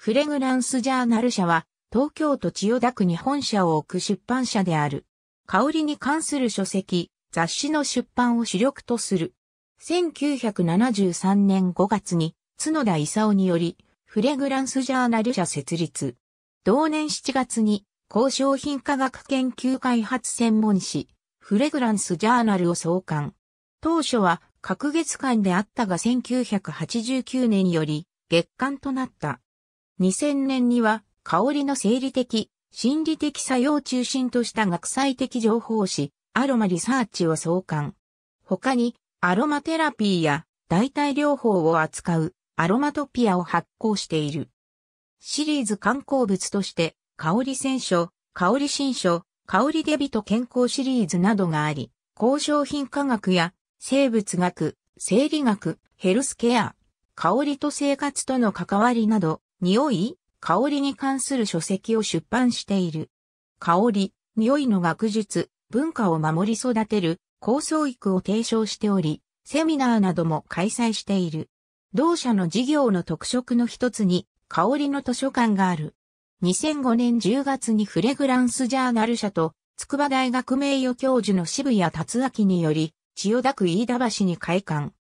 フレグランスジャーナル社は、東京都千代田区に本社を置く出版社である。香りに関する書籍、雑誌の出版を主力とする。1973年5月に、角田勲により、フレグランスジャーナル社設立。同年7月に、高商品科学研究開発専門誌、フレグランスジャーナルを創刊。当初は、隔月間であったが1989年より、月間となった。2000年には、香りの生理的、心理的作用を中心とした学際的情報誌、アロマリサーチを創刊。他に、アロマテラピーや代替療法を扱うアロマトピアを発行している。シリーズ観光物として、香り選書、香り新書、香りデビと健康シリーズなどがあり、高商品科学や生物学、生理学、ヘルスケア、香りと生活との関わりなど、匂い、香りに関する書籍を出版している。香り、匂いの学術、文化を守り育てる、構想育を提唱しており、セミナーなども開催している。同社の事業の特色の一つに、香りの図書館がある。2005年10月にフレグランスジャーナル社と、筑波大学名誉教授の渋谷達明により、千代田区飯田橋に開館。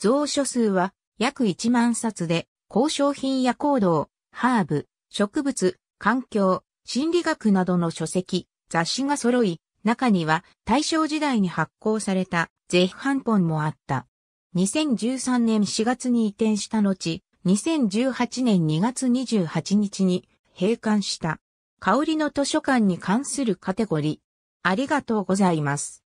蔵書数は約1万冊で、交渉品や行動、ハーブ、植物、環境、心理学などの書籍、雑誌が揃い、中には大正時代に発行されたひ、版本もあった。2013年4月に移転した後、2018年2月28日に閉館した。香りの図書館に関するカテゴリー。ありがとうございます。